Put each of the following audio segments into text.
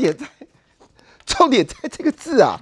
点在，重点在这个字啊。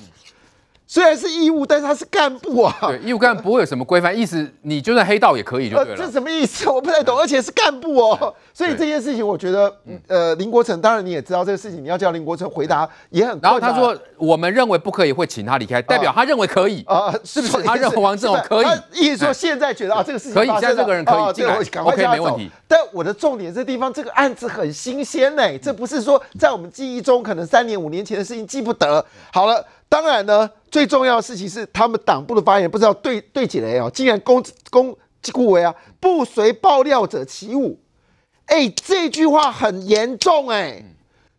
虽然是义务，但是他是干部啊。对，义务干部不会有什么规范，意思你就算黑道也可以，就对了。这什么意思？我不太懂。而且是干部哦，所以这件事情，我觉得，呃，林国成，当然你也知道这个事情，你要叫林国成回答也很然后他说，我们认为不可以，会请他离开，代表他认为可以啊？是不是？他认为王志宏可以？他意思说现在觉得啊，这个事情可以，现在这个人可以进来，OK，没问题。但我的重点这地方，这个案子很新鲜嘞，这不是说在我们记忆中可能三年五年前的事情记不得。好了。当然呢，最重要的事情是他们党部的发言不知道对对起来哦，竟然攻攻顾维啊不随爆料者起舞，哎，这句话很严重哎，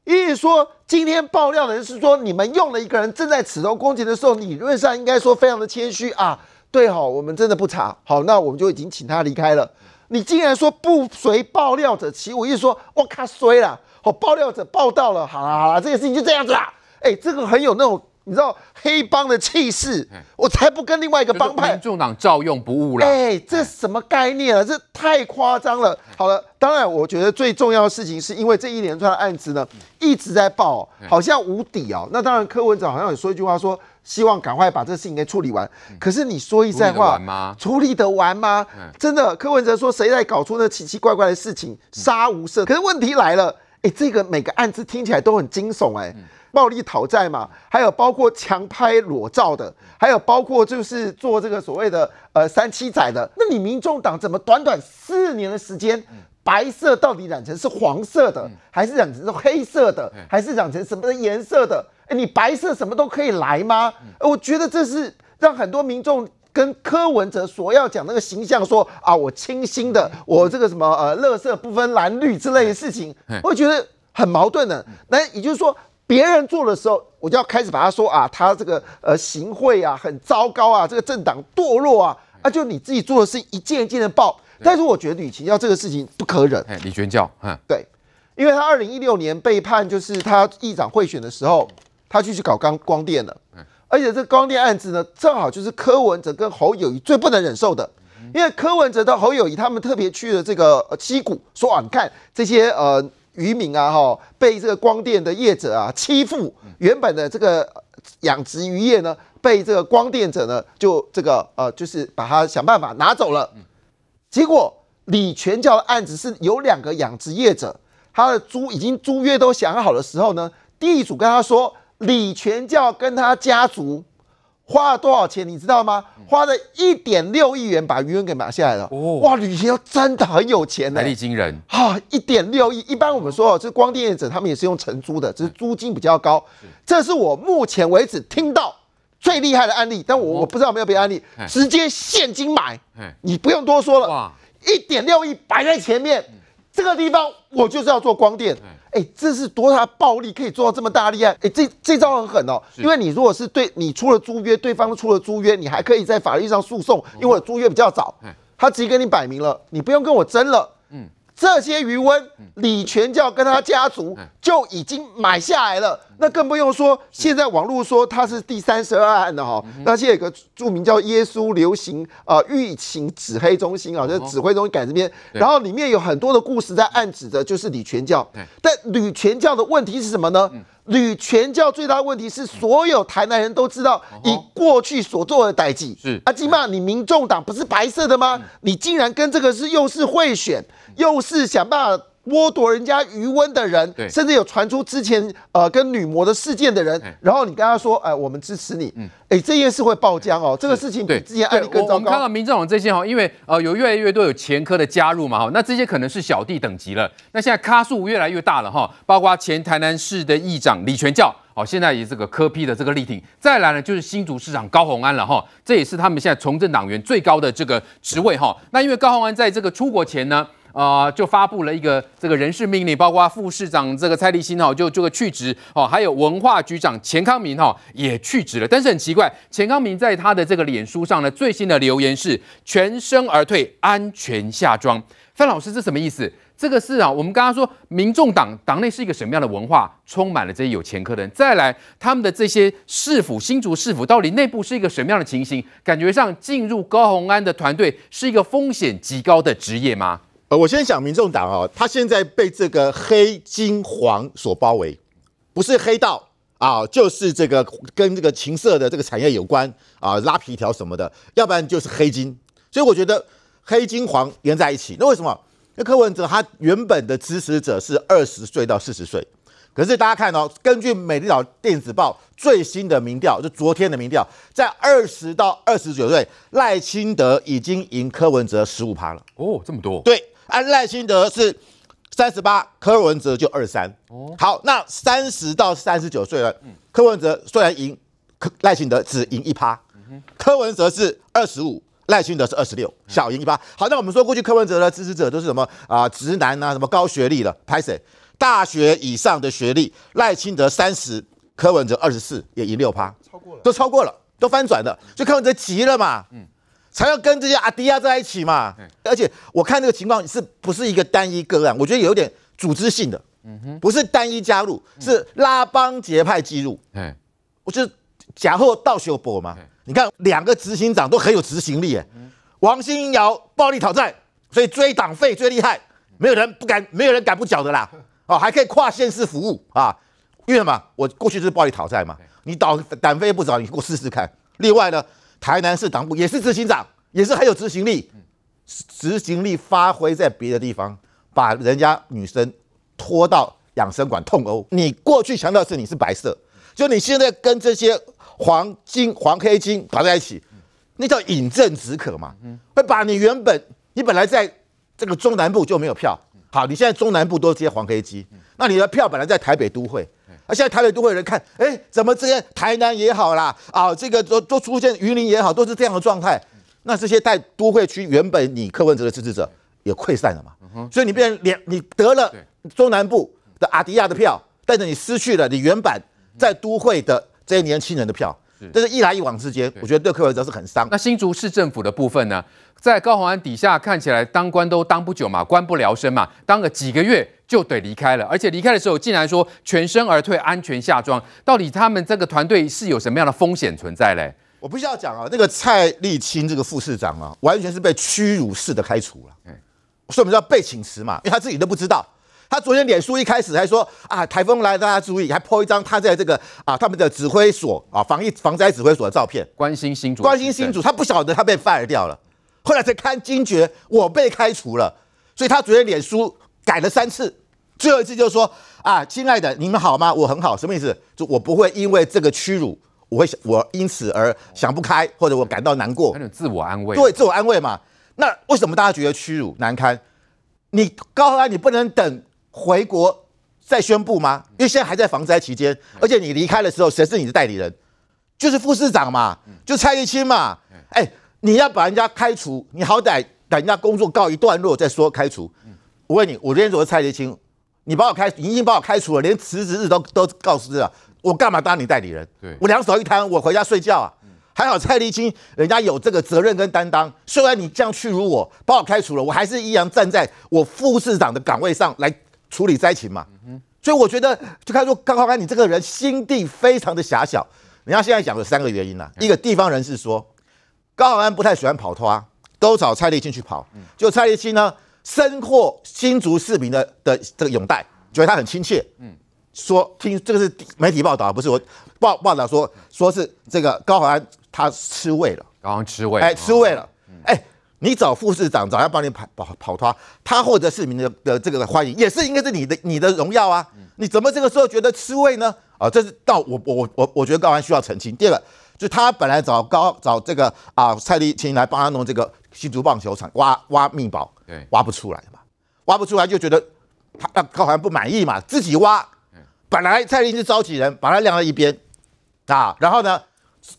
意思说今天爆料的人是说你们用了一个人正在此头攻击的时候，理论上应该说非常的谦虚啊，对好，我们真的不查好，那我们就已经请他离开了。你竟然说不随爆料者起舞，意思说我靠衰了，哦，爆料者报道了，好了好了，这件事情就这样子啦，哎，这个很有那种。你知道黑帮的气势，我才不跟另外一个帮派。民进党照用不误了。哎，这什么概念啊？这太夸张了。好了，当然，我觉得最重要的事情，是因为这一连串案子呢一直在报，好像无底哦。那当然，柯文哲好像也说一句话，说希望赶快把这事情给处理完。可是你说一再话，处理得完吗？真的，柯文哲说，谁在搞出那奇奇怪怪的事情，杀无赦。可是问题来了，哎，这个每个案子听起来都很惊悚，哎。暴力讨债嘛，还有包括强拍裸照的，还有包括就是做这个所谓的呃三七仔的，那你民众党怎么短短四年的时间，白色到底染成是黄色的，还是染成黑色的，还是染成什么颜色的？哎，你白色什么都可以来吗？我觉得这是让很多民众跟柯文哲所要讲那个形象说啊，我清新的，我这个什么呃，乐色不分蓝绿之类的事情，我觉得很矛盾的。那也就是说。别人做的时候，我就要开始把他说啊，他这个呃行贿啊，很糟糕啊，这个政党堕落啊，啊就你自己做的是一件一件的报。但是我觉得李清要这个事情不可忍。李全教，嗯，对，因为他二零一六年被判，就是他议长贿选的时候，他去去搞光光电了，而且这个光电案子呢，正好就是柯文哲跟侯友谊最不能忍受的，因为柯文哲到侯友谊，他们特别去了这个溪谷，说啊，你看这些呃。渔民啊，哈，被这个光电的业者啊欺负。原本的这个养殖渔业呢，被这个光电者呢，就这个呃，就是把他想办法拿走了。结果李全教的案子是有两个养殖业者，他的租已经租约都想好的时候呢，地主跟他说，李全教跟他家族。花了多少钱，你知道吗？花了一点六亿元把余文给买下来了。哦，哇，旅行要真的很有钱呢，财惊人啊！一点六亿，一般我们说哦，这光电业者他们也是用承租的，只是租金比较高。这是我目前为止听到最厉害的案例，但我我不知道有没有别的案例直接现金买，你不用多说了，哇，一点六亿摆在前面，这个地方我就是要做光电。哎，这是多大暴力可以做到这么大力害？哎，这这招很狠哦，因为你如果是对你出了租约，对方出了租约，你还可以在法律上诉讼，因为我租约比较早，他直接跟你摆明了，你不用跟我争了，嗯。这些余温，李全教跟他家族就已经买下来了。那更不用说，现在网络说他是第三十二案的哈。那现在有个著名叫耶稣流行呃舆情指黑中心啊，就指挥中心改这边，然后里面有很多的故事在暗指的，就是李全教。但李全教的问题是什么呢？女权教最大问题是，所有台南人都知道，以过去所做的代际。是阿基玛，你民众党不是白色的吗？你竟然跟这个是又是贿选，又是想办法。剥夺人家余温的人，甚至有传出之前呃跟女模的事件的人，然后你跟他说，哎，我们支持你，哎，这件事会爆浆哦，这个事情比之前例更糟糕。我们看到民进网这些哈，因为呃有越来越多有前科的加入嘛哈，那这些可能是小弟等级了。那现在卡数越来越大了哈，包括前台南市的议长李全教，哦，现在以这个科批的这个力挺，再来呢就是新竹市长高鸿安了哈，这也是他们现在从政党员最高的这个职位哈。那因为高鸿安在这个出国前呢。啊，就发布了一个这个人事命令，包括副市长这个蔡立新哈就这个去职哦，还有文化局长钱康明哈也去职了。但是很奇怪，钱康明在他的这个脸书上呢最新的留言是全身而退，安全下庄。范老师，这什么意思？这个是啊，我们刚刚说民众党党内是一个什么样的文化，充满了这些有前科的人。再来，他们的这些市府新竹市府到底内部是一个什么样的情形？感觉上进入高鸿安的团队是一个风险极高的职业吗？呃，我先讲民众党哦，他现在被这个黑金黄所包围，不是黑道啊，就是这个跟这个情色的这个产业有关啊，拉皮条什么的，要不然就是黑金。所以我觉得黑金黄连在一起，那为什么？那柯文哲他原本的支持者是二十岁到四十岁，可是大家看到，根据《美丽岛电子报》最新的民调，就昨天的民调，在二十到二十九岁，赖清德已经赢柯文哲十五趴了。哦，这么多？对。赖清德是三十八，柯文哲就二三。好，那三十到三十九岁了，柯文哲虽然赢，赖清德只赢一趴，柯文哲是二十五，赖清德是二十六，小赢一趴。好，那我们说过去柯文哲的支持者都是什么啊？直男啊，什么高学历的？拍谁？大学以上的学历，赖清德三十，柯文哲二十四，也赢六趴，超过了，都超过了，都翻转了。就柯文哲急了嘛？嗯。才要跟这些阿迪亚在一起嘛，而且我看这个情况是不是一个单一个案？我觉得有点组织性的，嗯哼，不是单一加入，是拉帮结派记入。哎，我是假货倒修博嘛？你看两个执行长都很有执行力，哎，王新尧暴力讨债，所以追党费最厉害，没有人不敢，没有人敢不缴的啦。哦，还可以跨县市服务啊，因为什么？我过去就是暴力讨债嘛，你倒党费不缴，你给我试试看。另外呢？台南市党部也是执行长，也是很有执行力，执行力发挥在别的地方，把人家女生拖到养生馆痛殴。你过去强调是你是白色，就你现在跟这些黄金黄黑金搞在一起，那叫饮鸩止渴嘛，会把你原本你本来在这个中南部就没有票，好，你现在中南部都接些黄黑金，那你的票本来在台北都会。啊，现在台北都会人看，哎，怎么这些台南也好啦，啊，这个都都出现鱼鳞也好，都是这样的状态。那这些在都会区原本你柯文哲的支持者也溃散了嘛？所以你变连你得了中南部的阿迪亚的票，但是你失去了你原版在都会的这些年轻人的票。这是一来一往之间，我觉得对柯文哲是很伤。那新竹市政府的部分呢，在高鸿安底下看起来当官都当不久嘛，官不聊生嘛，当了几个月。就得离开了，而且离开的时候竟然说全身而退、安全下装。到底他们这个团队是有什么样的风险存在嘞？我不需要讲啊，那个蔡立青这个副市长啊，完全是被屈辱式的开除了。所以我们叫被请辞嘛，因为他自己都不知道。他昨天脸书一开始还说啊，台风来大家注意，还 po 一张他在这个啊他们的指挥所啊防疫防灾指挥所的照片，关心新主关心新主，他不晓得他被 fire 掉了，后来才看惊觉我被开除了，所以他昨天脸书。改了三次，最后一次就是说啊，亲爱的，你们好吗？我很好，什么意思？就我不会因为这个屈辱，我会我因此而想不开，或者我感到难过，有点自我安慰，对，自我安慰嘛。那为什么大家觉得屈辱难堪？你高他，你不能等回国再宣布吗？因为现在还在防灾期间，而且你离开的时候，谁是你的代理人？就是副市长嘛，就蔡玉清嘛。哎，你要把人家开除，你好歹等人家工作告一段落再说开除。我问你，我五天左蔡立青，你把我开，已经把我开除了，连辞职日都都告知了，我干嘛当你代理人？我两手一摊，我回家睡觉啊。还好蔡立青，人家有这个责任跟担当。虽然你这样屈辱我，把我开除了，我还是依然站在我副市长的岗位上来处理灾情嘛。嗯，所以我觉得，就看说高浩看你这个人心地非常的狭小。人家现在讲有三个原因啊，一个地方人士说，高浩安不太喜欢跑脱啊，都找蔡立青去跑。就蔡立青呢。深获新竹市民的的这个拥戴，觉得他很亲切。嗯，说听这个是媒体报道，不是我报报道说说是这个高浩安他吃味了，高浩吃味，哎，吃味了，哎，你找副市长找他帮你跑跑跑他他获得市民的的这个欢迎，也是应该是你的你的荣耀啊。你怎么这个时候觉得吃味呢？啊，这是到我我我我觉得高安需要澄清。第二个就他本来找高找这个啊蔡立青来帮他弄这个。新竹棒球场挖挖密宝，对，挖不出来嘛，挖不出来就觉得他那高像不满意嘛，自己挖，本来蔡立青召集人把他晾在一边啊，然后呢，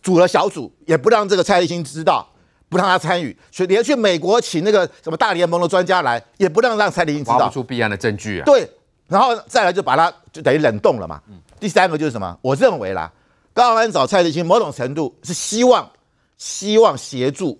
组了小组，也不让这个蔡立新知道，不让他参与，所以连去美国请那个什么大联盟的专家来，也不让让蔡立新知道出必要的证据啊，对，然后再来就把他就等于冷冻了嘛，第三个就是什么，我认为啦，高韩找蔡立新某种程度是希望希望协助。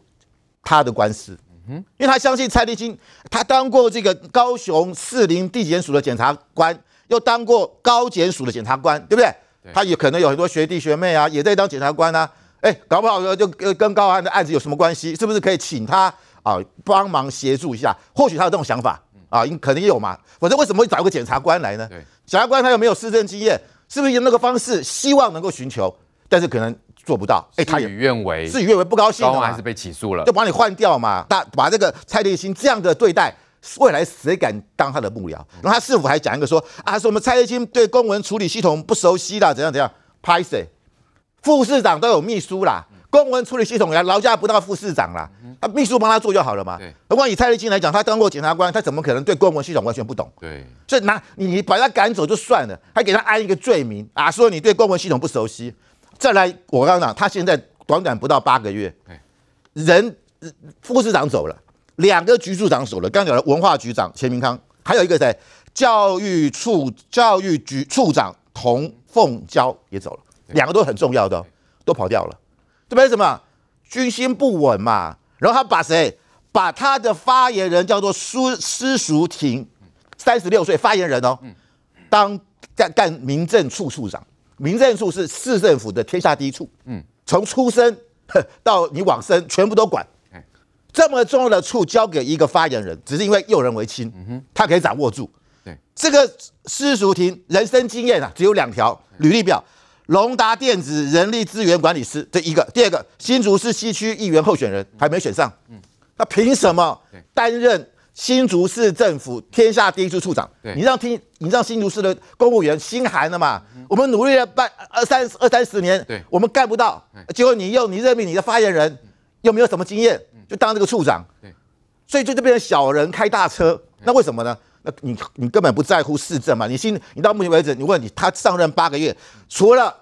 他的官司，因为他相信蔡立新，他当过这个高雄市林地检署的检察官，又当过高检署的检察官，对不对？他有可能有很多学弟学妹啊，也在当检察官呢。哎，搞不好就就跟高安的案子有什么关系？是不是可以请他啊帮忙协助一下？或许他有这种想法啊，应肯定也有嘛。反正为什么会找一个检察官来呢？检察官他又没有市政经验，是不是用那个方式希望能够寻求？但是可能。做不到，哎，他也愿违，事与愿违，不高兴，最还是被起诉了，就把你换掉嘛。把把这个蔡立新这样的对待，未来谁敢当他的幕僚？然后他似傅还讲一个说啊，说我们蔡立新对公文处理系统不熟悉啦，怎样怎样。p y 副市长都有秘书啦，公文处理系统也劳驾不到副市长啦，啊，秘书帮他做就好了嘛。如果以蔡立新来讲，他当过检察官，他怎么可能对公文系统完全不懂？对，所以拿你把他赶走就算了，还给他安一个罪名啊，说你对公文系统不熟悉。再来，我刚刚讲，他现在短短不到八个月，人副市长走了，两个局处长走了。刚刚讲了文化局长钱明康，还有一个谁？教育处教育局处长童凤娇也走了，两个都很重要的，都跑掉了。这表示什么？军心不稳嘛。然后他把谁？把他的发言人叫做苏施淑婷，三十六岁发言人哦，当干干民政处处长。民政处是市政府的天下第一处，嗯，从出生 到你往生，全部都管。这么重要的处交给一个发言人，只是因为诱人为亲，嗯他可以掌握住。对，这个私塾婷人生经验啊，只有两条履历表：龙达电子人力资源管理师这一个，第二个新竹市西区议员候选人还没选上，嗯，他凭什么担任？新竹市政府天下第一处处长，你让听，你让新竹市的公务员心寒了嘛？我们努力了半二三二三十年，我们干不到，结果你又你任命你的发言人又没有什么经验，就当这个处长，所以就就变成小人开大车，那为什么呢？那你你根本不在乎市政嘛？你心你到目前为止，你问你他上任八个月，除了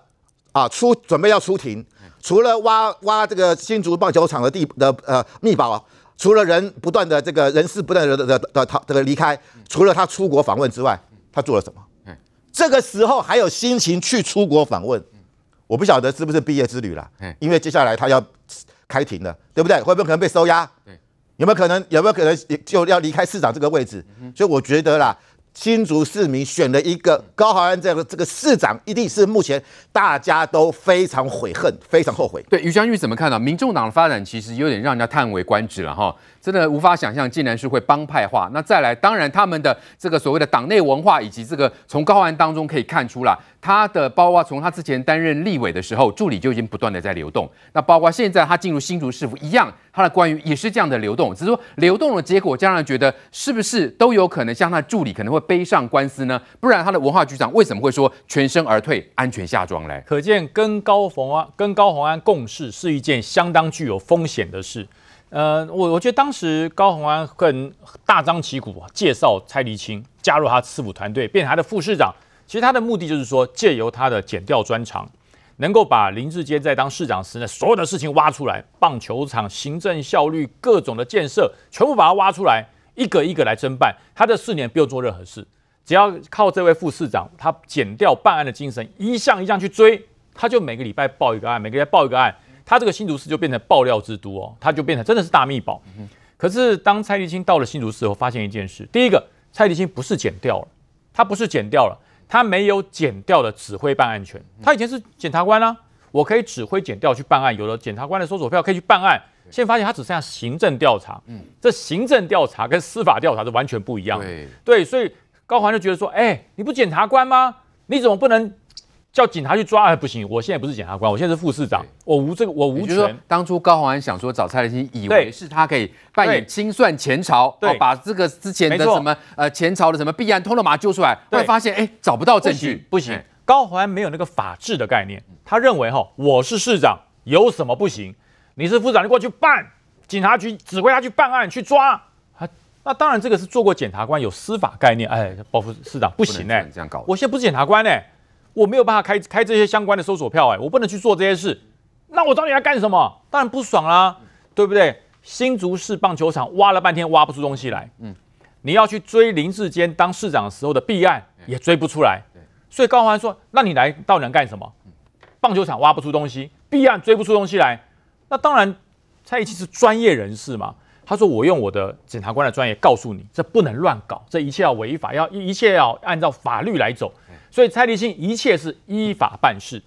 啊出准备要出庭，除了挖挖这个新竹棒球场的地的呃密保啊。除了人不断的这个人事不断的的的他这个离开，除了他出国访问之外，他做了什么？这个时候还有心情去出国访问？我不晓得是不是毕业之旅了。因为接下来他要开庭了，对不对？会不会可能被收押？有没有可能？有没有可能就要离开市长这个位置？所以我觉得啦。新竹市民选了一个高豪安这个这个市长，一定是目前大家都非常悔恨、非常后悔。对于湘玉怎么看呢？民众党的发展其实有点让人家叹为观止了哈。真的无法想象，竟然是会帮派化。那再来，当然他们的这个所谓的党内文化，以及这个从高安当中可以看出了，他的包括从他之前担任立委的时候，助理就已经不断的在流动。那包括现在他进入新竹市府一样，他的官员也是这样的流动。只是说流动的结果，让人觉得是不是都有可能像他的助理可能会背上官司呢？不然他的文化局长为什么会说全身而退，安全下庄嘞？可见跟高宏啊，跟高宏安共事是一件相当具有风险的事。呃，我我觉得当时高鸿安很大张旗鼓介绍蔡立青加入他市府团队，变成他的副市长。其实他的目的就是说，借由他的检掉专长，能够把林志坚在当市长时那所有的事情挖出来，棒球场、行政效率、各种的建设，全部把它挖出来，一个一个来侦办。他的四年不用做任何事，只要靠这位副市长，他减掉办案的精神，一项一项去追，他就每个礼拜报一个案，每个月报一个案。他这个新竹市就变成爆料之都哦，他就变成真的是大密保。可是当蔡立青到了新竹市后，发现一件事：第一个，蔡立青不是剪掉了，他不是剪掉了，他没有剪掉的指挥办案权。他以前是检察官啊，我可以指挥剪掉去办案，有了检察官的搜索票可以去办案。现在发现他只剩下行政调查，这行政调查跟司法调查是完全不一样的。对，所以高黄就觉得说：哎，你不检察官吗？你怎么不能？叫警察去抓哎不行！我现在不是检察官，我现在是副市长，我无这个我无权。当初高宏安想说找蔡立青，以为是他可以扮演清算前朝，对，把这个之前的什么呃前朝的什么弊案通了马揪出来，会发现哎找不到证据，不行。高宏安没有那个法治的概念，他认为哈我是市长有什么不行？你是副市长你过去办，警察局指挥他去办案去抓那当然这个是做过检察官有司法概念，哎，包护市长不行呢、这样搞，我现在不是检察官哎。我没有办法开开这些相关的搜索票，哎，我不能去做这些事，那我到底要干什么？当然不爽啦，对不对？新竹市棒球场挖了半天挖不出东西来，嗯，你要去追林志坚当市长的时候的弊案也追不出来，所以高欢说，那你来到底能干什么？棒球场挖不出东西，弊案追不出东西来，那当然，蔡依奇是专业人士嘛？他说，我用我的检察官的专业告诉你，这不能乱搞，这一切要违法，要一切要按照法律来走。所以蔡立新一切是依法办事，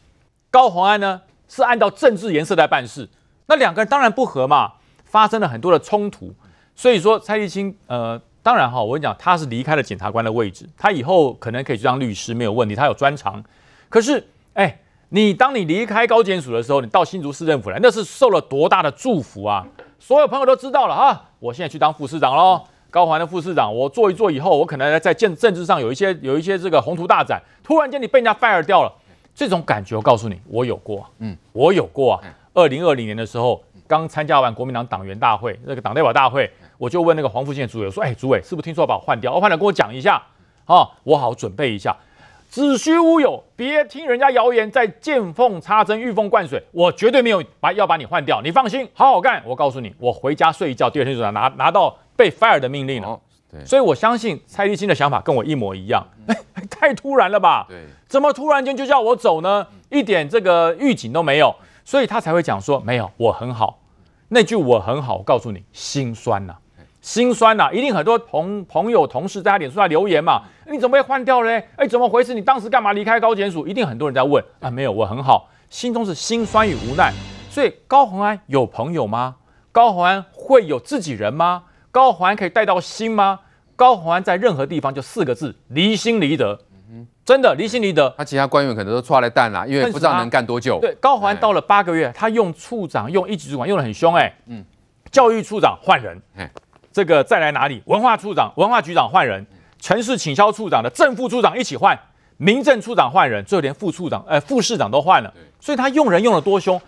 高洪安呢是按照政治颜色来办事，那两个人当然不合嘛，发生了很多的冲突。所以说蔡立新，呃，当然哈，我跟你讲，他是离开了检察官的位置，他以后可能可以去当律师没有问题，他有专长。可是，哎，你当你离开高检署的时候，你到新竹市政府来，那是受了多大的祝福啊！所有朋友都知道了哈，我现在去当副市长喽。高环的副市长，我做一做以后，我可能在政政治上有一些有一些这个宏图大展。突然间你被人家 fire 掉了，这种感觉我告诉你，我有过，嗯，我有过啊。二零二零年的时候，刚参加完国民党党员大会那个党代表大会，我就问那个黄复兴主委说：“哎，主委是不是听说把我换掉？我换掉跟我讲一下啊，我好准备一下。”子虚乌有，别听人家谣言，在见缝插针、遇风灌水。我绝对没有把要把你换掉，你放心，好好干。我告诉你，我回家睡一觉，第二天早上拿拿到。被 fire 的命令了，所以我相信蔡立新的想法跟我一模一样。太突然了吧？怎么突然间就叫我走呢？一点这个预警都没有，所以他才会讲说没有，我很好。那句我很好，我告诉你，心酸呐，心酸呐，一定很多朋朋友、同事在他脸书上留言嘛。你准备换掉嘞？哎，怎么回事？你当时干嘛离开高检署？一定很多人在问啊。没有，我很好，心中是心酸与无奈。所以高宏安有朋友吗？高宏安会有自己人吗？高环可以带到心吗？高环在任何地方就四个字：离心离德。真的离心离德。他其他官员可能都出来淡了，因为不知道能干多久。对，高环到了八个月，他用处长、用一级主管用的很凶。哎，嗯，教育处长换人。这个再来哪里？文化处长、文化局长换人。城市请销处长的正副处长一起换，民政处长换人，最后连副处长、呃副市长都换了。所以他用人用的多凶。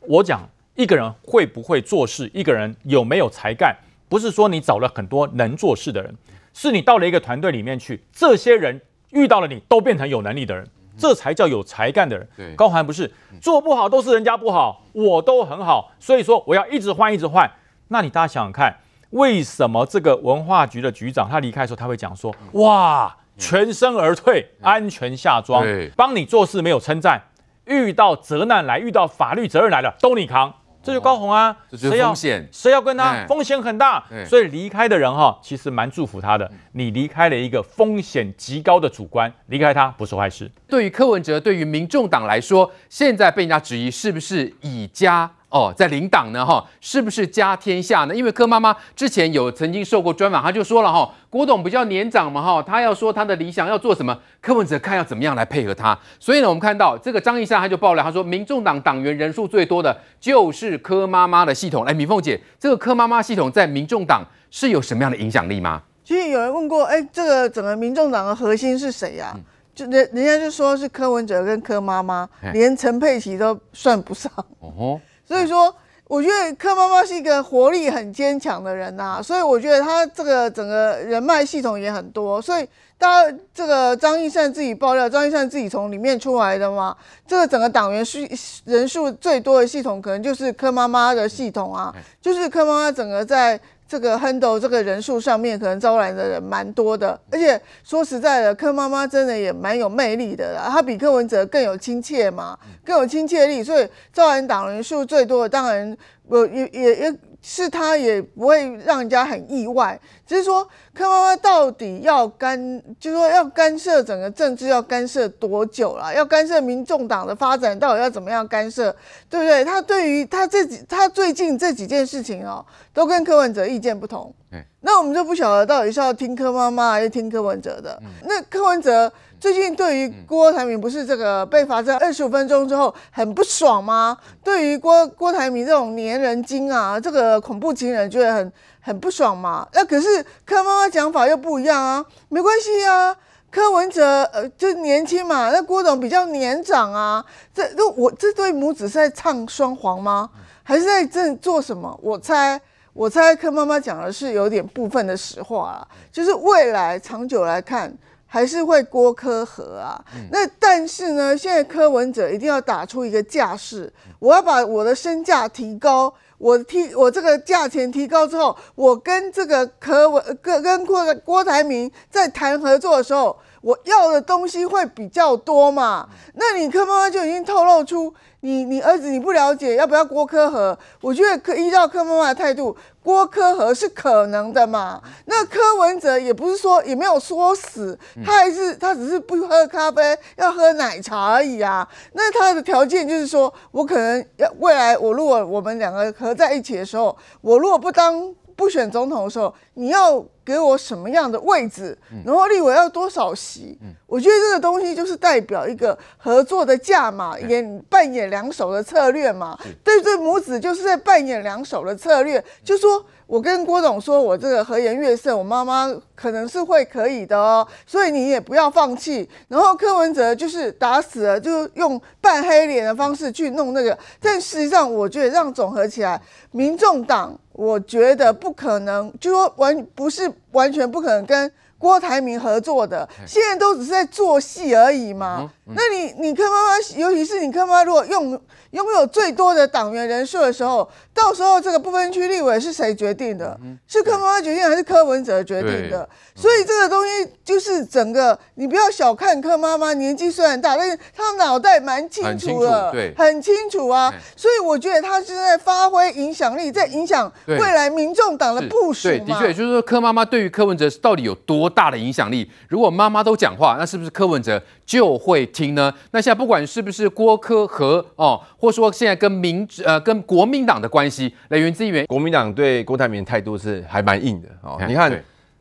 我讲一个人会不会做事，一个人有没有才干？不是说你找了很多能做事的人，是你到了一个团队里面去，这些人遇到了你都变成有能力的人，这才叫有才干的人。高寒不是做不好都是人家不好，我都很好，所以说我要一直换一直换。那你大家想想看，为什么这个文化局的局长他离开的时候他会讲说，哇，全身而退，安全下装，帮你做事没有称赞，遇到责难来，遇到法律责任来了都你扛。这就高红啊，谁要谁要跟他，风险很大，所以离开的人哈，其实蛮祝福他的。你离开了一个风险极高的主官，离开他不是坏事。对于柯文哲，对于民众党来说，现在被人家质疑是不是以家。哦，在领党呢，哈，是不是家天下呢？因为柯妈妈之前有曾经受过专访，他就说了，哈，郭董比较年长嘛，哈，他要说他的理想要做什么，柯文哲看要怎么样来配合他。所以呢，我们看到这个张一山他就爆料，他说民众党党员人数最多的，就是柯妈妈的系统。哎，米凤姐，这个柯妈妈系统在民众党是有什么样的影响力吗？其实有人问过，哎，这个整个民众党的核心是谁呀？就人人家就说是柯文哲跟柯妈妈，连陈佩琪都算不上。哦所以说，我觉得柯妈妈是一个活力很坚强的人呐，所以我觉得她这个整个人脉系统也很多，所以大家这个张一山自己爆料，张一山自己从里面出来的嘛，这个整个党员数人数最多的系统，可能就是柯妈妈的系统啊，就是柯妈妈整个在。这个亨斗这个人数上面可能招来的人蛮多的，而且说实在的，柯妈妈真的也蛮有魅力的啦，她比柯文哲更有亲切嘛，更有亲切力，所以招揽党人数最多的，当然我也也也。是他也不会让人家很意外，只是说柯妈妈到底要干，就是说要干涉整个政治，要干涉多久了？要干涉民众党的发展，到底要怎么样干涉？对不对？他对于他这几，他最近这几件事情哦，都跟柯文哲意见不同。那我们就不晓得到底是要听柯妈妈，还是听柯文哲的？那柯文哲。最近对于郭台铭不是这个被罚站二十五分钟之后很不爽吗？对于郭郭台铭这种黏人精啊，这个恐怖情人觉得很很不爽嘛。那可是柯妈妈讲法又不一样啊，没关系啊。柯文哲呃，就年轻嘛，那郭董比较年长啊。这那我这对母子是在唱双簧吗？还是在正做什么？我猜我猜柯妈妈讲的是有点部分的实话，就是未来长久来看。还是会郭科和啊，那但是呢，现在柯文哲一定要打出一个架势，我要把我的身价提高，我提我这个价钱提高之后，我跟这个柯文跟跟郭郭台铭在谈合作的时候。我要的东西会比较多嘛？那你柯妈妈就已经透露出，你你儿子你不了解要不要郭柯和？我觉得可依照柯妈妈的态度，郭柯和是可能的嘛？那柯文哲也不是说也没有说死，他还是他只是不喝咖啡，要喝奶茶而已啊。那他的条件就是说，我可能要未来我如果我们两个合在一起的时候，我如果不当不选总统的时候，你要。给我什么样的位置，然后立委要多少席？我觉得这个东西就是代表一个合作的价码，演扮演两手的策略嘛。这对母子就是在扮演两手的策略，就说我跟郭总说，我这个和颜悦色，我妈妈可能是会可以的哦，所以你也不要放弃。然后柯文哲就是打死了，就用扮黑脸的方式去弄那个。但事实上，我觉得这样总合起来，民众党我觉得不可能，就说完不是。完全不可能跟。郭台铭合作的，现在都只是在做戏而已嘛？那你、你柯妈妈，尤其是你柯妈妈，如果用拥有最多的党员人数的时候，到时候这个不分区立委是谁决定的？是柯妈妈决定还是柯文哲决定的？所以这个东西就是整个，你不要小看柯妈妈，年纪虽然大，但是她脑袋蛮清楚的，对，很清楚啊。所以我觉得她是在发挥影响力，在影响未来民众党的部署嘛。对，的确，就是说柯妈妈对于柯文哲到底有多？大的影响力，如果妈妈都讲话，那是不是柯文哲就会听呢？那现在不管是不是郭科和哦，或说现在跟民呃跟国民党的关系，来源资源，国民党对郭台铭态度是还蛮硬的哦。你看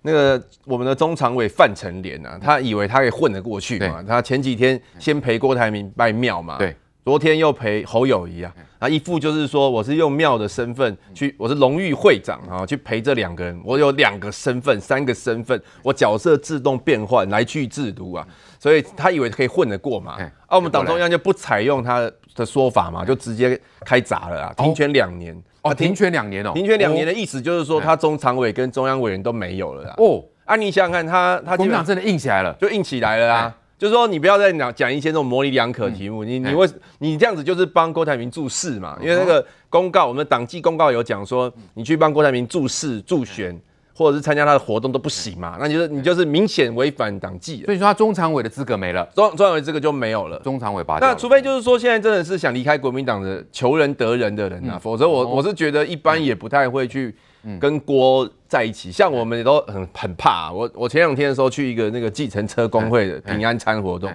那个我们的中常委范成廉啊，他以为他以混得过去嘛，他前几天先陪郭台铭拜庙嘛。对。昨天又陪侯友谊啊，那一副就是说我是用庙的身份去，我是荣誉会长啊，去陪这两个人。我有两个身份，三个身份，我角色自动变换，来去自如啊。所以他以为可以混得过嘛？啊，我们党中央就不采用他的说法嘛，就直接开闸了啊。停权两年哦，停权两年哦，停权两年的意思就是说他中常委跟中央委员都没有了啊。哦，啊，你想想看，他他共产党真的硬起来了，就硬起来了啊。就是说，你不要再讲讲一些那种模棱两可题目。你你为你这样子就是帮郭台铭助势嘛？因为那个公告，我们党纪公告有讲说，你去帮郭台铭助势、助选，或者是参加他的活动都不行嘛。那就是你就是明显违反党纪，所以说他中常委的资格没了，中中常委这个就没有了，中常委八。那除非就是说现在真的是想离开国民党的求人得人的人呐，否则我我是觉得一般也不太会去。跟郭在一起，像我们都很很怕。我我前两天的时候去一个那个计程车工会的平安餐活动，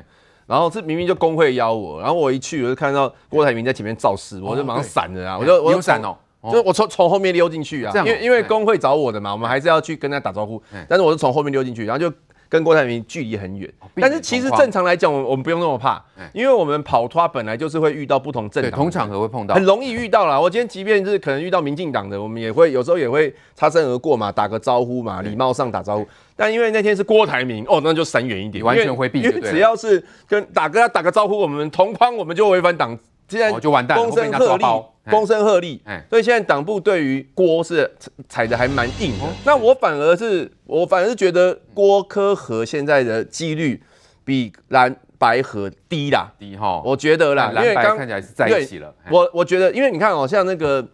然后这明明就工会邀我，然后我一去我就看到郭台铭在前面造势，我就马上闪了啊！我就我闪哦，就是我从从后面溜进去啊。因为因为工会找我的嘛，我们还是要去跟他打招呼。但是我是从后面溜进去，然后就。跟郭台铭距离很远，但是其实正常来讲，我我们不用那么怕，因为我们跑脱本来就是会遇到不同政党、同场合会碰到，很容易遇到了。我今天即便是可能遇到民进党的，我们也会有时候也会擦身而过嘛，打个招呼嘛，礼貌上打招呼。但因为那天是郭台铭，哦，那就闪远一点，完全回避绝对。只要是跟打个打个招呼，我们同框我们就违反党，现在就完蛋，公声鹤立。风声鹤唳，哎，所以现在党部对于郭是踩的还蛮硬的。那我反而是我反而是觉得郭柯和现在的几率比蓝白和低啦，低哈，我觉得啦，蓝白看起来是在一起了。我我觉得，因为你看哦，像那个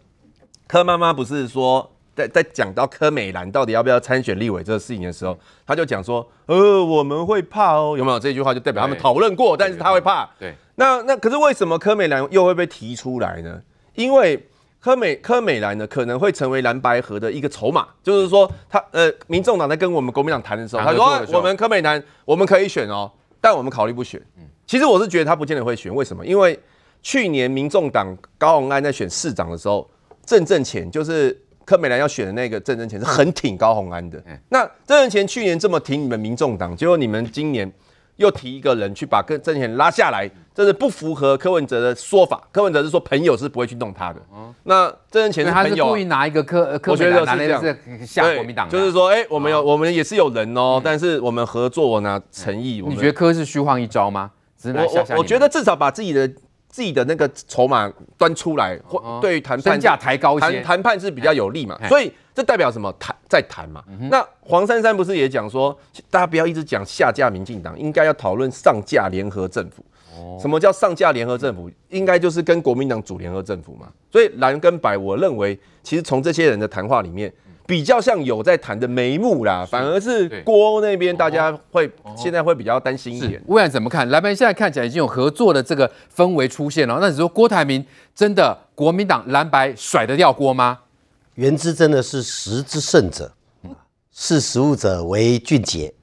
柯妈妈不是说在在讲到柯美兰到底要不要参选立委这个事情的时候，他就讲说，呃，我们会怕哦，有没有这句话就代表他们讨论过，但是他会怕。对，那那可是为什么柯美兰又会被提出来呢？因为柯美柯美兰呢，可能会成为蓝白河的一个筹码，就是说他呃，民众党在跟我们国民党谈的时候，他说我们柯美兰我们可以选哦，但我们考虑不选。其实我是觉得他不见得会选，为什么？因为去年民众党高虹安在选市长的时候，郑正钱就是柯美兰要选的那个郑正钱是很挺高虹安的。那郑正钱去年这么挺你们民众党，结果你们今年。又提一个人去把个郑贤拉下来，这是不符合柯文哲的说法。柯文哲是说朋友是不会去弄他的。嗯，那郑贤是朋友，他是故意拿一个科科学来拿来是吓国民党。就是说，哎，我们有我们也是有人哦，但是我们合作我拿诚意。你觉得柯是虚晃一招吗？只是我我觉得至少把自己的自己的那个筹码端出来，或对于谈判价抬高一些，谈判是比较有利嘛。所以。这代表什么？谈在谈嘛。那黄珊珊不是也讲说，大家不要一直讲下架民进党，应该要讨论上架联合政府。哦，什么叫上架联合政府？应该就是跟国民党组联合政府嘛。所以蓝跟白，我认为其实从这些人的谈话里面，比较像有在谈的眉目啦。反而是郭那边，大家会现在会比较担心一点。魏然怎么看？蓝白现在看起来已经有合作的这个氛围出现了。那你说郭台铭真的国民党蓝白甩得掉郭吗？原之真的是食之甚者啊，食物者为俊杰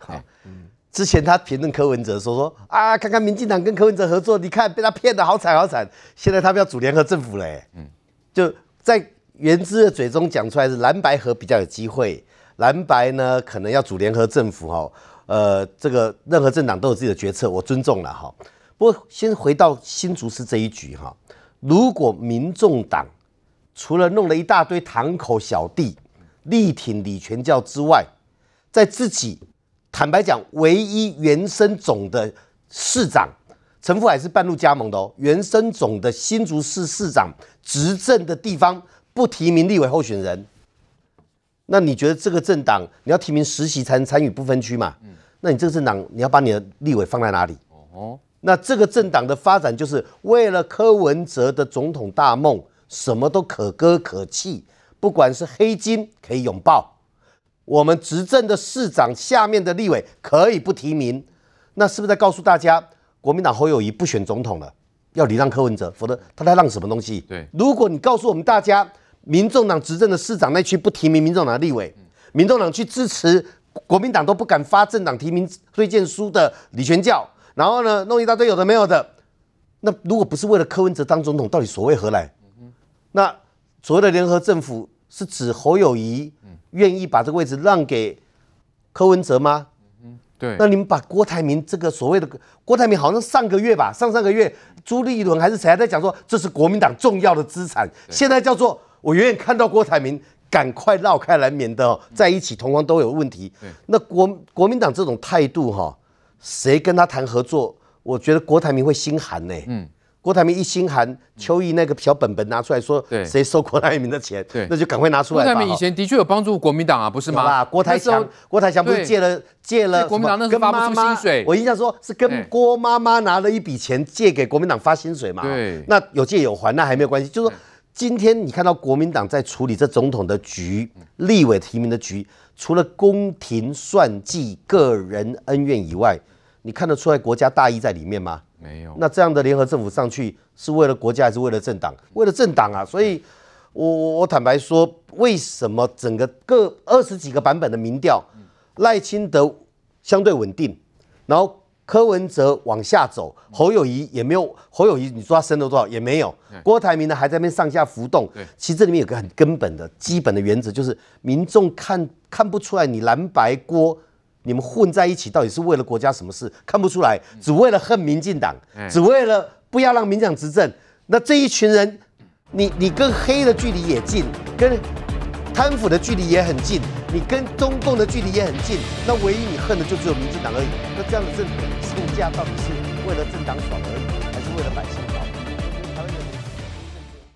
嗯，之前他评论柯文哲说说啊，看看民进党跟柯文哲合作，你看被他骗的好惨好惨。现在他们要组联合政府嘞，嗯，就在原之的嘴中讲出来是蓝白合比较有机会，蓝白呢可能要组联合政府哈。呃，这个任何政党都有自己的决策，我尊重了哈。不过先回到新竹市这一局哈，如果民众党。除了弄了一大堆堂口小弟力挺李全教之外，在自己坦白讲，唯一原生种的市长陈福海是半路加盟的哦。原生种的新竹市市长执政的地方不提名立委候选人，那你觉得这个政党你要提名实习才能参与不分区嘛？那你这个政党你要把你的立委放在哪里？哦，那这个政党的发展就是为了柯文哲的总统大梦。什么都可歌可泣，不管是黑金可以拥抱，我们执政的市长下面的立委可以不提名，那是不是在告诉大家国民党侯友谊不选总统了，要礼让柯文哲，否则他在让什么东西？对，如果你告诉我们大家，民众党执政的市长那区不提名，民众党立委，民众党去支持国民党都不敢发政党提名推荐书的李全教，然后呢弄一大堆有的没有的，那如果不是为了柯文哲当总统，到底所为何来？那所谓的联合政府是指侯友谊愿意把这个位置让给柯文哲吗？嗯，对。那你们把郭台铭这个所谓的郭台铭，好像上个月吧，上上个月朱立伦还是谁在讲说这是国民党重要的资产？现在叫做我远远看到郭台铭，赶快绕开来，免得在一起同框都有问题。那国国民党这种态度哈，谁跟他谈合作，我觉得郭台铭会心寒呢。嗯。郭台铭一心寒，邱毅那个小本本拿出来说，谁收郭台铭的钱？那就赶快拿出来。郭台铭以前的确有帮助国民党啊，不是吗？郭台强，郭台强不是借了借了国民党，那是发不出薪水。我印象说是跟郭妈妈拿了一笔钱借给国民党发薪水嘛。对，那有借有还，那还没有关系。就是说，今天你看到国民党在处理这总统的局、立委提名的局，除了宫廷算计、个人恩怨以外，你看得出来国家大义在里面吗？没有，那这样的联合政府上去是为了国家还是为了政党？为了政党啊，所以，我我我坦白说，为什么整个各二十几个版本的民调，赖清德相对稳定，然后柯文哲往下走，侯友谊也没有，侯友谊你说他升了多少也没有，郭台铭呢还在边上下浮动。其实这里面有个很根本的基本的原则，就是民众看看不出来你蓝白郭。你们混在一起，到底是为了国家什么事？看不出来，只为了恨民进党，只为了不要让民进党执政。那这一群人，你你跟黑的距离也近，跟贪腐的距离也很近，你跟中共的距离也很近。那唯一你恨的就只有民进党而已。那这样的政府，出到底是为了政党爽而已，还是为了百姓？